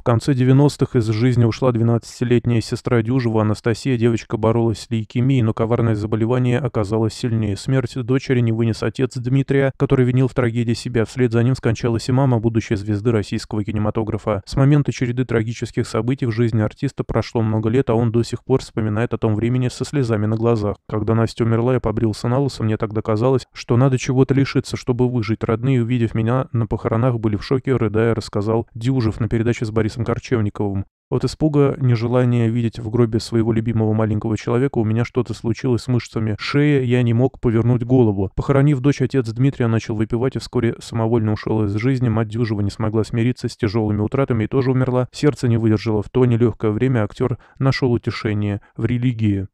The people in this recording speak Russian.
В конце 90-х из жизни ушла 12-летняя сестра Дюжева Анастасия. Девочка боролась с лейкемией, но коварное заболевание оказалось сильнее. Смерть дочери не вынес отец Дмитрия, который винил в трагедии себя. Вслед за ним скончалась и мама, будущей звезды российского кинематографа. С момента череды трагических событий в жизни артиста прошло много лет, а он до сих пор вспоминает о том времени со слезами на глазах. Когда Настя умерла, я побрился на лысо, мне тогда казалось, что надо чего-то лишиться, чтобы выжить. Родные, увидев меня на похоронах, были в шоке, рыдая, рассказал Дюжев на передаче с Борисом Борисом Корчевниковым. От испуга, нежелания видеть в гробе своего любимого маленького человека, у меня что-то случилось с мышцами шеи, я не мог повернуть голову. Похоронив дочь, отец Дмитрия начал выпивать и вскоре самовольно ушел из жизни. Мать Дюжева не смогла смириться с тяжелыми утратами и тоже умерла. Сердце не выдержало. В то нелегкое время актер нашел утешение в религии.